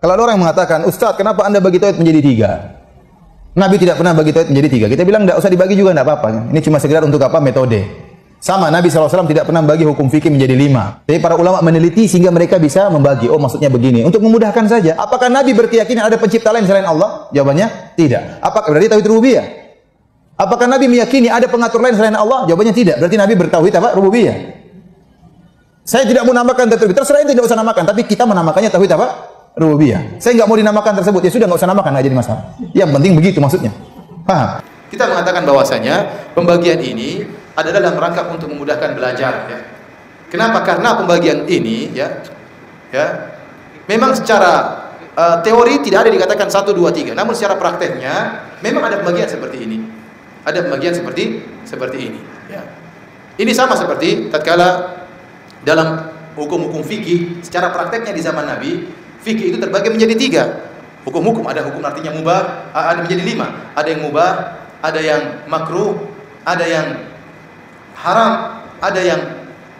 Kalau ada orang yang mengatakan, Ustaz, kenapa anda bagi tauhid menjadi tiga? Nabi tidak pernah bagi tauhid menjadi tiga. Kita bilang, tidak usah dibagi juga, tidak apa-apa. Ini cuma sekedar untuk apa? Metode. Sama, Nabi SAW tidak pernah bagi hukum fikih menjadi lima. Jadi para ulama meneliti sehingga mereka bisa membagi. Oh, maksudnya begini. Untuk memudahkan saja. Apakah Nabi berkeyakinan ada pencipta lain selain Allah? Jawabannya, tidak. Apakah berarti tauhid rububiyah? Apakah Nabi meyakini ada pengatur lain selain Allah? Jawabannya tidak. Berarti Nabi bertauhid apa? Rububiyah. Saya tidak mau namakan tauhid, terserah tidak usah namakan, tapi kita menamakannya tauhid apa? rububiyah. Saya nggak mau dinamakan tersebut. Ya sudah nggak usah namakan, nggak jadi masalah. Yang penting begitu maksudnya. Paham? Kita mengatakan bahwasanya pembagian ini adalah dalam rangka untuk memudahkan belajar. Ya. Kenapa? Karena pembagian ini, ya, ya, memang secara uh, teori tidak ada dikatakan satu dua tiga. Namun secara prakteknya memang ada pembagian seperti ini. Ada pembagian seperti seperti ini. Ya. Ini sama seperti tatkala dalam hukum-hukum fikih secara prakteknya di zaman Nabi Fikih itu terbagi menjadi tiga. Hukum-hukum ada hukum artinya mubah, ada menjadi lima. Ada yang mubah, ada yang makruh, ada yang haram, ada yang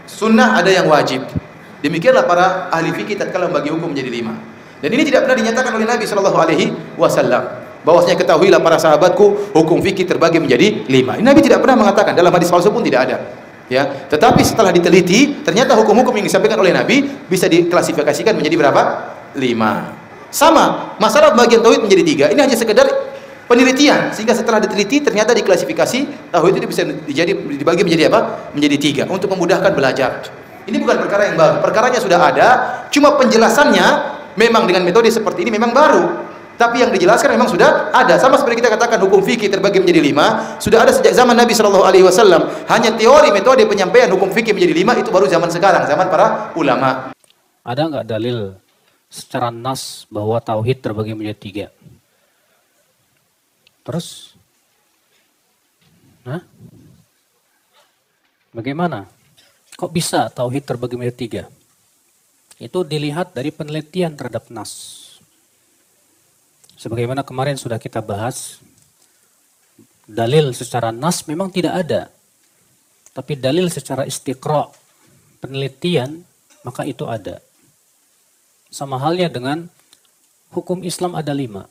sunnah, ada yang wajib. Demikianlah para ahli fikih tatkala membagi hukum menjadi lima. Dan ini tidak pernah dinyatakan oleh Nabi Shallallahu Alaihi Wasallam. Bahwasanya ketahuilah para sahabatku hukum fikih terbagi menjadi lima. Ini Nabi tidak pernah mengatakan dalam hadis palsu pun tidak ada. Ya, tetapi setelah diteliti ternyata hukum-hukum yang disampaikan oleh Nabi bisa diklasifikasikan menjadi berapa? lima. Sama, masalah bagian tauhid menjadi tiga. Ini hanya sekedar penelitian sehingga setelah diteliti ternyata diklasifikasi tauhid itu bisa dijadi dibagi menjadi apa? Menjadi tiga untuk memudahkan belajar. Ini bukan perkara yang baru. Perkaranya sudah ada, cuma penjelasannya memang dengan metode seperti ini memang baru. Tapi yang dijelaskan memang sudah ada. Sama seperti kita katakan hukum fikih terbagi menjadi lima, sudah ada sejak zaman Nabi Shallallahu Alaihi Wasallam. Hanya teori metode penyampaian hukum fikih menjadi lima itu baru zaman sekarang, zaman para ulama. Ada nggak dalil secara nas bahwa tauhid terbagi menjadi tiga. Terus, nah, bagaimana? Kok bisa tauhid terbagi menjadi tiga? Itu dilihat dari penelitian terhadap nas. Sebagaimana kemarin sudah kita bahas, dalil secara nas memang tidak ada. Tapi dalil secara istiqra, penelitian, maka itu ada. Sama halnya dengan hukum Islam ada lima.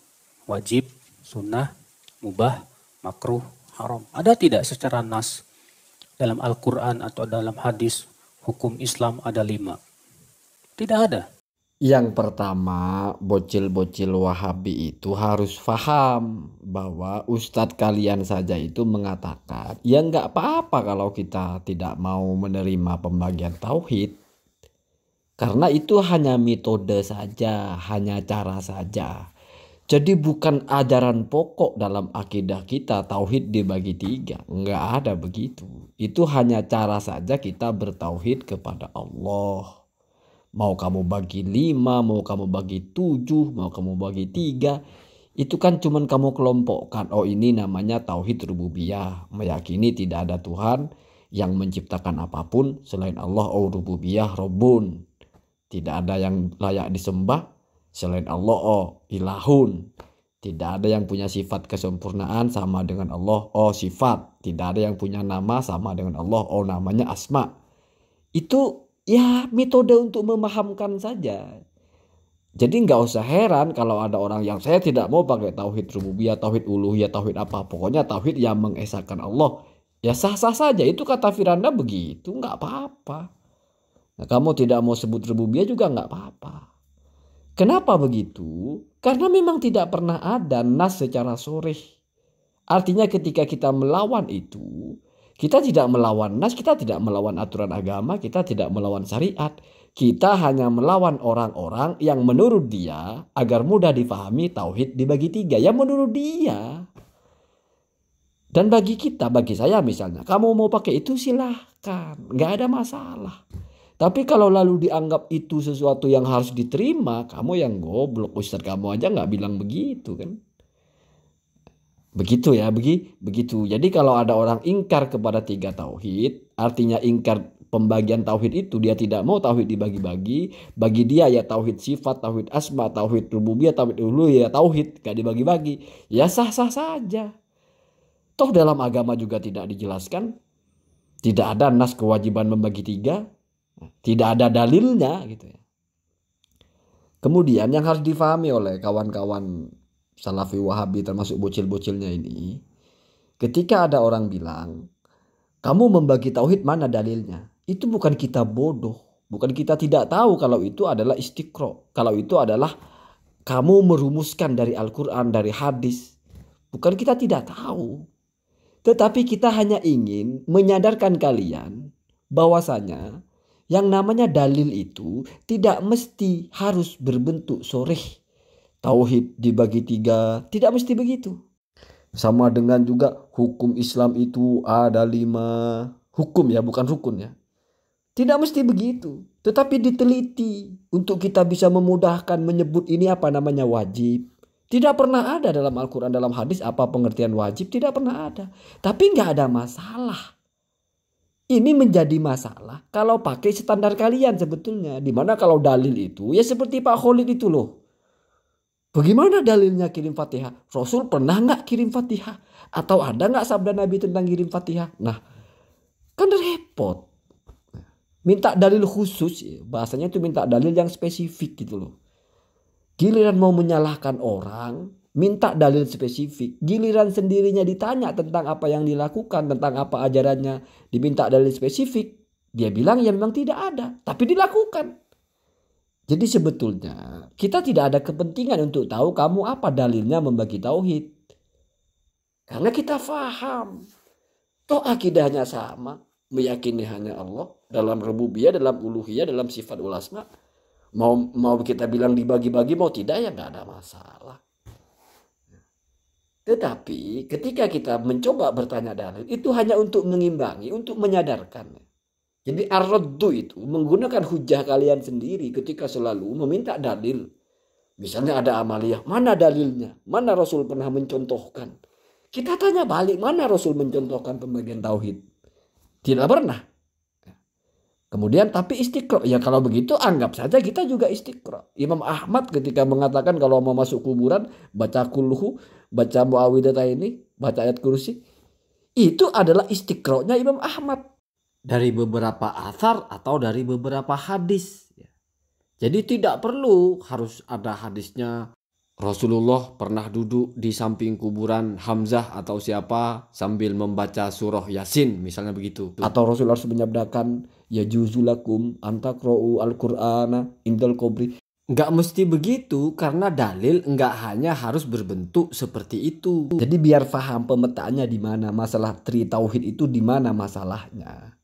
Wajib, sunnah, mubah, makruh, haram. Ada tidak secara nas dalam Al-Quran atau dalam hadis hukum Islam ada lima? Tidak ada. Yang pertama, bocil-bocil Wahabi itu harus faham bahwa ustadz kalian saja itu mengatakan, ya nggak apa-apa kalau kita tidak mau menerima pembagian tauhid. Karena itu hanya metode saja, hanya cara saja. Jadi bukan ajaran pokok dalam akidah kita tauhid dibagi tiga. Enggak ada begitu. Itu hanya cara saja kita bertauhid kepada Allah. Mau kamu bagi lima, mau kamu bagi tujuh, mau kamu bagi tiga. Itu kan cuman kamu kelompokkan. Oh ini namanya tauhid rububiyah. Meyakini tidak ada Tuhan yang menciptakan apapun selain Allah. Oh rububiyah robun. Tidak ada yang layak disembah selain Allah oh ilahun. Tidak ada yang punya sifat kesempurnaan sama dengan Allah oh sifat. Tidak ada yang punya nama sama dengan Allah oh namanya asma. Itu ya metode untuk memahamkan saja. Jadi nggak usah heran kalau ada orang yang saya tidak mau pakai tauhid rububiyah, tauhid uluhiyah, tauhid apa. Pokoknya tauhid yang mengesahkan Allah. Ya sah-sah saja itu kata Firanda begitu, nggak apa-apa. Nah, kamu tidak mau sebut rububiyah juga nggak apa-apa. Kenapa begitu? Karena memang tidak pernah ada nas secara sore. Artinya ketika kita melawan itu, kita tidak melawan nas, kita tidak melawan aturan agama, kita tidak melawan syariat. Kita hanya melawan orang-orang yang menurut dia agar mudah dipahami. tauhid dibagi tiga. Yang menurut dia. Dan bagi kita, bagi saya misalnya, kamu mau pakai itu silahkan. Nggak ada masalah. Tapi kalau lalu dianggap itu sesuatu yang harus diterima, kamu yang goblok Ustadz kamu aja nggak bilang begitu kan? Begitu ya, begi, begitu. Jadi kalau ada orang ingkar kepada tiga tauhid, artinya ingkar pembagian tauhid itu dia tidak mau tauhid dibagi-bagi. Bagi dia ya tauhid sifat, tauhid asma, tauhid rububiyah, tauhid ulu ya tauhid gak dibagi-bagi. Ya sah-sah saja. Toh dalam agama juga tidak dijelaskan. Tidak ada nas kewajiban membagi tiga. Tidak ada dalilnya gitu ya. Kemudian yang harus difahami oleh kawan-kawan Salafi Wahabi termasuk bocil-bocilnya ini, ketika ada orang bilang, kamu membagi tauhid mana dalilnya? Itu bukan kita bodoh, bukan kita tidak tahu kalau itu adalah istiqro, kalau itu adalah kamu merumuskan dari Al-Quran, dari hadis. Bukan kita tidak tahu. Tetapi kita hanya ingin menyadarkan kalian bahwasanya yang namanya dalil itu tidak mesti harus berbentuk soreh. Tauhid dibagi tiga, tidak mesti begitu. Sama dengan juga hukum Islam itu ada lima. Hukum ya, bukan rukun ya. Tidak mesti begitu, tetapi diteliti untuk kita bisa memudahkan menyebut ini apa namanya wajib. Tidak pernah ada dalam Al-Quran, dalam hadis apa pengertian wajib, tidak pernah ada. Tapi nggak ada masalah ini menjadi masalah kalau pakai standar kalian sebetulnya. Dimana kalau dalil itu ya seperti Pak Khalid itu loh. Bagaimana dalilnya kirim fatihah? Rasul pernah nggak kirim fatihah? Atau ada nggak sabda Nabi tentang kirim fatihah? Nah kan repot. Minta dalil khusus, ya, bahasanya itu minta dalil yang spesifik gitu loh. Giliran mau menyalahkan orang, minta dalil spesifik. Giliran sendirinya ditanya tentang apa yang dilakukan, tentang apa ajarannya, diminta dalil spesifik. Dia bilang ya memang tidak ada, tapi dilakukan. Jadi sebetulnya kita tidak ada kepentingan untuk tahu kamu apa dalilnya membagi tauhid. Karena kita faham. Toh akidahnya sama. Meyakini hanya Allah. Dalam rububiyah, dalam uluhiyah, dalam sifat ulasma. Mau, mau kita bilang dibagi-bagi, mau tidak ya nggak ada masalah. Tetapi ketika kita mencoba bertanya dalil, itu hanya untuk mengimbangi, untuk menyadarkan. Jadi arroddu itu menggunakan hujah kalian sendiri ketika selalu meminta dalil. Misalnya ada amaliyah, mana dalilnya? Mana Rasul pernah mencontohkan? Kita tanya balik, mana Rasul mencontohkan pembagian tauhid? Tidak pernah. Kemudian tapi istiqro. Ya kalau begitu anggap saja kita juga istiqro. Imam Ahmad ketika mengatakan kalau mau masuk kuburan baca kulhu baca muawidah ini, baca ayat kursi, itu adalah istiqro'nya Imam Ahmad dari beberapa asar atau dari beberapa hadis. Jadi tidak perlu harus ada hadisnya Rasulullah pernah duduk di samping kuburan Hamzah atau siapa sambil membaca surah Yasin misalnya begitu. Atau Rasulullah menyabdakan ya juzulakum antakro'u al-Qur'ana indal kubri. Nggak mesti begitu karena dalil nggak hanya harus berbentuk seperti itu. Jadi biar paham pemetaannya di mana masalah tri tauhid itu di mana masalahnya.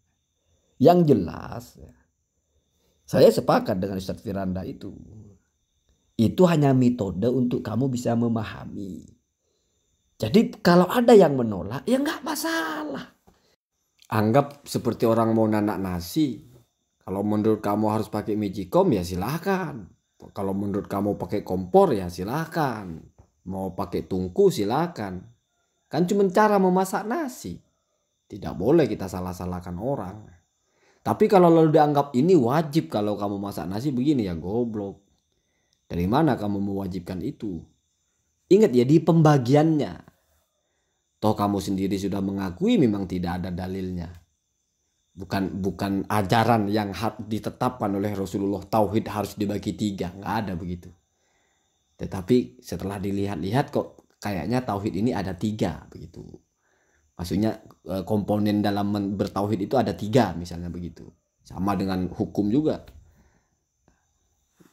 Yang jelas saya sepakat dengan Ustaz Firanda itu. Itu hanya metode untuk kamu bisa memahami. Jadi kalau ada yang menolak ya nggak masalah. Anggap seperti orang mau nanak nasi. Kalau menurut kamu harus pakai magicom ya silahkan kalau menurut kamu pakai kompor ya silakan mau pakai tungku silakan kan cuma cara memasak nasi tidak boleh kita salah-salahkan orang tapi kalau lalu dianggap ini wajib kalau kamu masak nasi begini ya goblok dari mana kamu mewajibkan itu ingat ya di pembagiannya toh kamu sendiri sudah mengakui memang tidak ada dalilnya bukan bukan ajaran yang ditetapkan oleh Rasulullah tauhid harus dibagi tiga nggak ada begitu tetapi setelah dilihat-lihat kok kayaknya tauhid ini ada tiga begitu maksudnya eh, komponen dalam bertauhid itu ada tiga misalnya begitu sama dengan hukum juga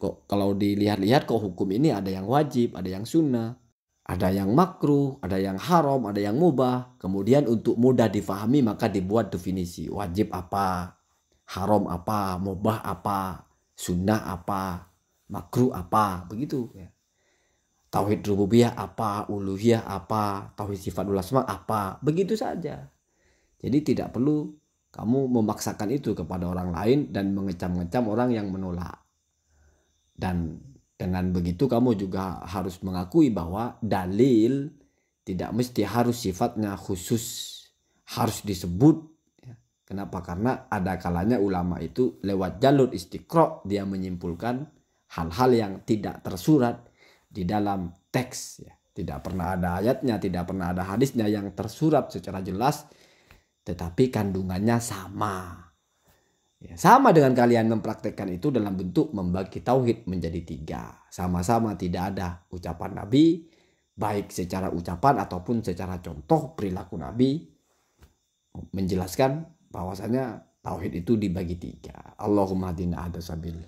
kok kalau dilihat-lihat kok hukum ini ada yang wajib ada yang sunnah ada yang makruh, ada yang haram, ada yang mubah. Kemudian untuk mudah difahami maka dibuat definisi. Wajib apa? Haram apa? Mubah apa? Sunnah apa? Makruh apa? Begitu. Ya. Tauhid rububiyah apa? Uluhiyah apa? Tauhid sifat ulasma apa? Begitu saja. Jadi tidak perlu kamu memaksakan itu kepada orang lain dan mengecam-ngecam orang yang menolak. Dan dengan begitu kamu juga harus mengakui bahwa dalil tidak mesti harus sifatnya khusus, harus disebut. Ya. Kenapa? Karena ada kalanya ulama itu lewat jalur istiqro dia menyimpulkan hal-hal yang tidak tersurat di dalam teks. Ya. Tidak pernah ada ayatnya, tidak pernah ada hadisnya yang tersurat secara jelas, tetapi kandungannya sama Ya, sama dengan kalian mempraktekkan itu dalam bentuk membagi tauhid menjadi tiga. Sama-sama tidak ada ucapan Nabi, baik secara ucapan ataupun secara contoh perilaku Nabi menjelaskan bahwasanya tauhid itu dibagi tiga. Allahumma dina adasabil.